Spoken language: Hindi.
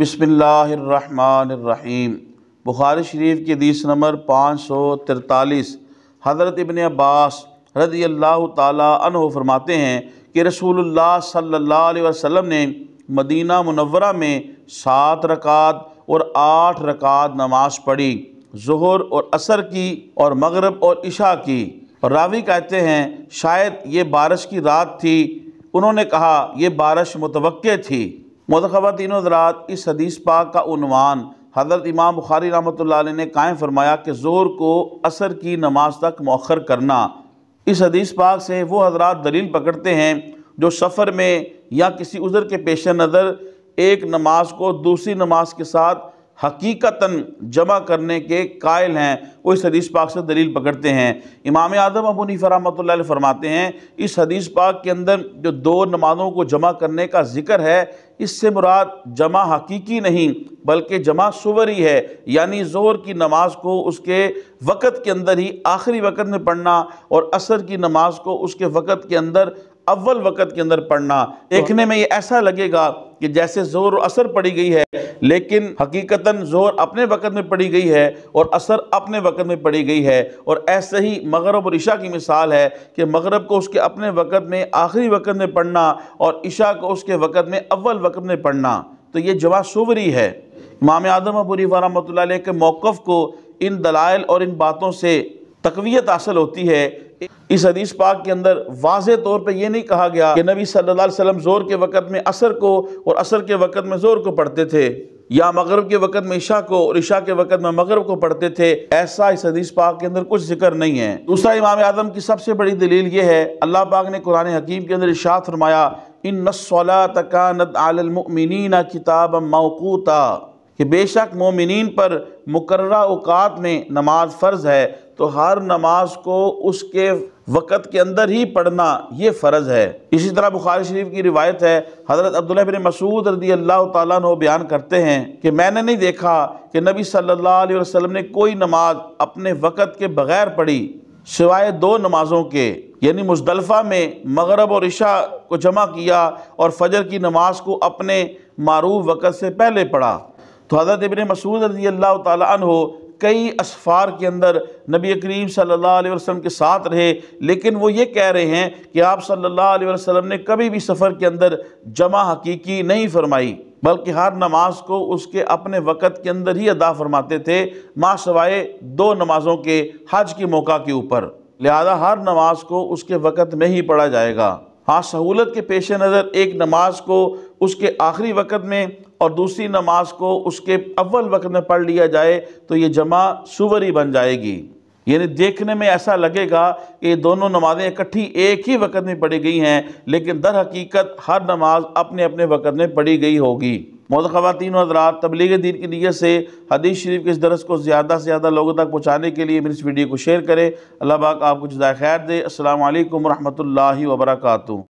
बसमीम बुखारी शरीफ की हदीस नंबर पाँच सौ तिरतालीस हज़रत इबन अब्बास रदी अल्लाह तन फरमाते हैं कि रसूलुल्लाह सल्लल्लाहु अलैहि वसल्लम ने मदीना मुनवरा में सात रकात और आठ रकात नमाज पढ़ी जहर और असर की और मगरब और इशा की और रावी कहते हैं शायद ये बारिश की रात थी उन्होंने कहा यह बारिश मुतव थी मतखवतिन हजरात इस हदीस पाक का उनवान हज़रत इमाम बुखारी रमत ने कायम फरमाया कि जोर को असर की नमाज तक मौखर करना इस हदीस पाक से वो हजरात दलील पकड़ते हैं जो सफ़र में या किसी उज़र के पेश नज़र एक नमाज को दूसरी नमाज के साथ हकीकता जमा करने के कायल हैं वो इस हदीस पाक से दलील पकड़ते हैं इमाम आदम अबू नीफ़ फरमाते हैं इस हदीस पाक के अंदर जो दो नमाज़ों को जमा करने का जिक्र है इससे मुराद जमा हकीकी नहीं बल्कि जमा सुवरी है यानी जोहर की नमाज को उसके वक़्त के अंदर ही आखिरी वक़्त में पढ़ना और असर की नमाज को उसके वक़्त के अंदर अव्वल वक़्त के अंदर पढ़ना देखने में ये ऐसा लगेगा कि जैसे जोर असर पड़ी गई है लेकिन हकीकता जोर अपने वक़्त में पड़ी गई है और असर अपने वक़्त में पड़ी गई है और ऐसे ही मगरब और ईशा की मिसाल है कि मगरब को उसके अपने वक़्त में आखिरी वक़्त में पढ़ना और इशा को उसके वक़्त में अव्वल वक़्त में पढ़ना तो ये सुवरी है इमाम आदम अबूरी वरम्त के मौक़ को इन दलाइल और इन बातों से तकवीत हासिल होती है इस हदीस पाक के अंदर वाज तौर पर यह नहीं कहा गया कि नबी सल्लल्लाहु अलैहि वसल्लम ज़ोर के वक़्त में असर को और असर के वक़्त में ज़ोर को पढ़ते थे या मगरब के वक़्त में ईशा को और ईशा के वक़्त में मगरब को पढ़ते थे ऐसा इस हदीस पाक के अंदर कुछ जिक्र नहीं है दूसरा इमाम आदम की सबसे बड़ी दलील ये है अल्लाह पाक ने कुरान हकीम के अंदर इशा फरमाया इन नसला तकानत आलमिन किताब मौकूता कि बेशक मोमिन पर मुकर्र अवकात में नमाज फ़र्ज़ है तो हर नमाज को उसके वक़्त के अंदर ही पढ़ना ये फ़र्ज़ है इसी तरह बुखारी शरीफ की रिवायत है हज़रत अब्दुल्बिन मसूद रदी अल्लाह तु बयान करते हैं कि मैंने नहीं देखा कि नबी सल्ला वसलम ने कोई नमाज अपने वक़्त के बग़ैर पढ़ी सिवाय दो नमाज़ों के यानी मुजदलफ़ा में मगरब और इशा को जमा किया और फजर की नमाज को अपने मारूफ वक़्त से पहले पढ़ा तो हज़रत इबन मसूद रजी अल्लाह हो कई असफ़ार के अंदर नबी करीम सल्लल्लाहु अलैहि वसल्लम के साथ रहे लेकिन वो ये कह रहे हैं कि आप सल्लल्लाहु अलैहि वसल्लम ने कभी भी सफ़र के अंदर जमा हकीकी नहीं फरमाई बल्कि हर नमाज को उसके अपने वक़्त के अंदर ही अदा फरमाते थे माँ सवाए दो नमाज़ों के हज के मौका के ऊपर लिहाजा हर नमाज को उसके वक़्त में ही पढ़ा जाएगा हाँ सहूलत के पेश नज़र एक नमाज को उसके आखिरी वक़्त में और दूसरी नमाज को उसके अव्वल वक्त में पढ़ लिया जाए तो ये जमा सुवरी बन जाएगी यानी देखने में ऐसा लगेगा कि ये दोनों नमाज़ें इकट्ठी एक ही वक्त में पढ़ी गई हैं लेकिन दर हकीकत हर नमाज अपने अपने वक्त में पढ़ी गई होगी मौत ख़वान हजरात तबलीग दीन की नीयत से हदीस शरीफ के इस दरस को ज़्यादा से ज़्यादा लोगों तक पहुँचाने के लिए मेरी इस वीडियो को शेयर करें अल्लाह पाक आपको ज़दाय खैर दे असल वरहमल वबरकू